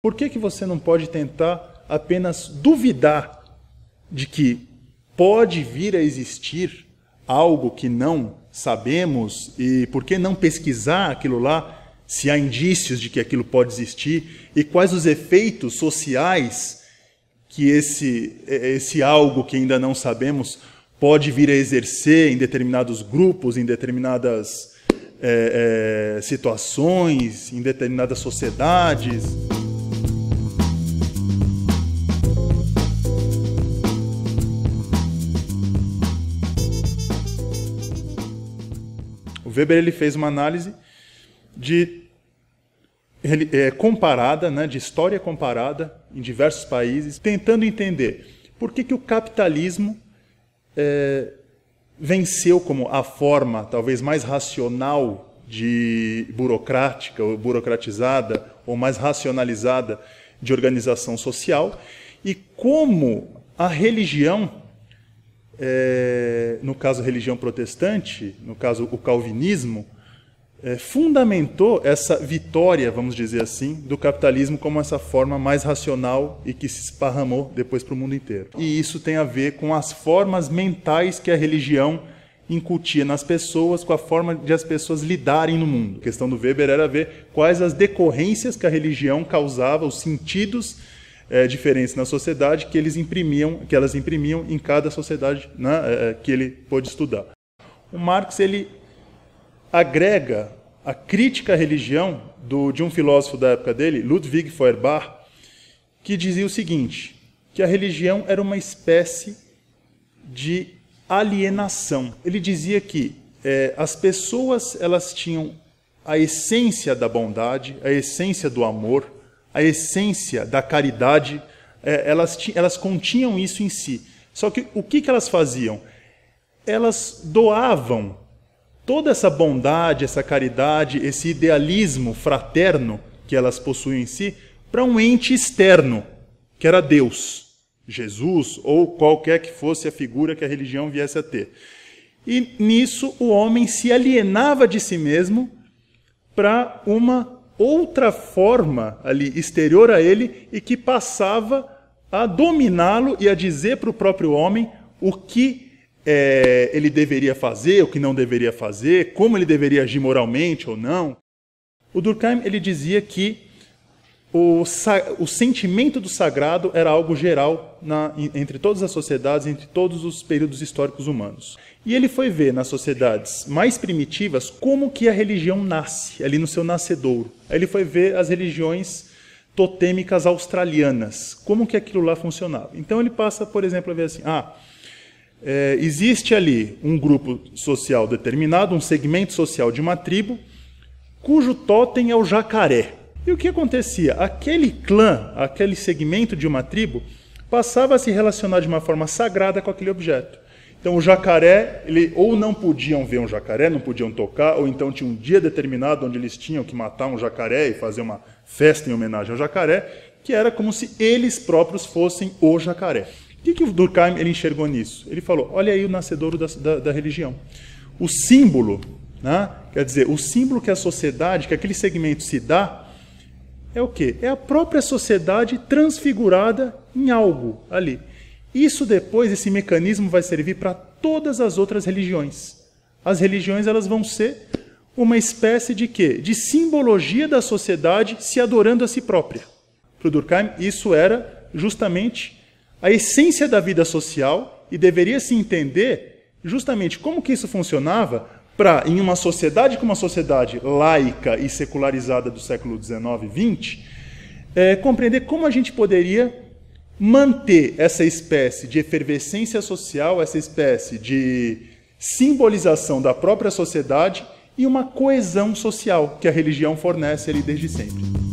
Por que, que você não pode tentar apenas duvidar de que pode vir a existir algo que não sabemos e por que não pesquisar aquilo lá se há indícios de que aquilo pode existir e quais os efeitos sociais que esse esse algo que ainda não sabemos pode vir a exercer em determinados grupos, em determinadas é, é, situações, em determinadas sociedades. O Weber ele fez uma análise de ele, é, comparada, né, de história comparada em diversos países, tentando entender por que, que o capitalismo é, venceu como a forma talvez mais racional de burocrática ou burocratizada ou mais racionalizada de organização social e como a religião é, no caso religião protestante, no caso o calvinismo, é, fundamentou essa vitória, vamos dizer assim, do capitalismo como essa forma mais racional e que se esparramou depois para o mundo inteiro. E isso tem a ver com as formas mentais que a religião incutia nas pessoas, com a forma de as pessoas lidarem no mundo. A questão do Weber era ver quais as decorrências que a religião causava, os sentidos é, diferentes na sociedade que eles imprimiam, que elas imprimiam em cada sociedade né, é, é, que ele pôde estudar. O Marx ele agrega a crítica à religião do, de um filósofo da época dele, Ludwig Feuerbach, que dizia o seguinte, que a religião era uma espécie de alienação. Ele dizia que é, as pessoas elas tinham a essência da bondade, a essência do amor, a essência da caridade, é, elas, elas continham isso em si. Só que o que, que elas faziam? Elas doavam toda essa bondade, essa caridade, esse idealismo fraterno que elas possuem em si para um ente externo, que era Deus. Jesus ou qualquer que fosse a figura que a religião viesse a ter. E nisso o homem se alienava de si mesmo para uma outra forma ali exterior a ele e que passava a dominá-lo e a dizer para o próprio homem o que é, ele deveria fazer, o que não deveria fazer, como ele deveria agir moralmente ou não. O Durkheim ele dizia que o, o sentimento do sagrado era algo geral na, entre todas as sociedades, entre todos os períodos históricos humanos. E ele foi ver nas sociedades mais primitivas como que a religião nasce, ali no seu nascedouro. Aí ele foi ver as religiões totêmicas australianas, como que aquilo lá funcionava. Então ele passa, por exemplo, a ver assim, ah, é, existe ali um grupo social determinado, um segmento social de uma tribo, cujo totem é o jacaré. E o que acontecia? Aquele clã, aquele segmento de uma tribo, passava a se relacionar de uma forma sagrada com aquele objeto. Então, o jacaré, ele, ou não podiam ver um jacaré, não podiam tocar, ou então tinha um dia determinado onde eles tinham que matar um jacaré e fazer uma festa em homenagem ao jacaré, que era como se eles próprios fossem o jacaré. O que, que o Durkheim ele enxergou nisso? Ele falou: olha aí o nascedor da, da, da religião. O símbolo, né? quer dizer, o símbolo que a sociedade, que aquele segmento se dá, é o que É a própria sociedade transfigurada em algo ali. Isso depois, esse mecanismo vai servir para todas as outras religiões. As religiões elas vão ser uma espécie de quê? De simbologia da sociedade se adorando a si própria. Para Durkheim, isso era justamente a essência da vida social e deveria se entender justamente como que isso funcionava para, em uma sociedade como a sociedade laica e secularizada do século XIX e XX, é, compreender como a gente poderia manter essa espécie de efervescência social, essa espécie de simbolização da própria sociedade e uma coesão social que a religião fornece ali desde sempre.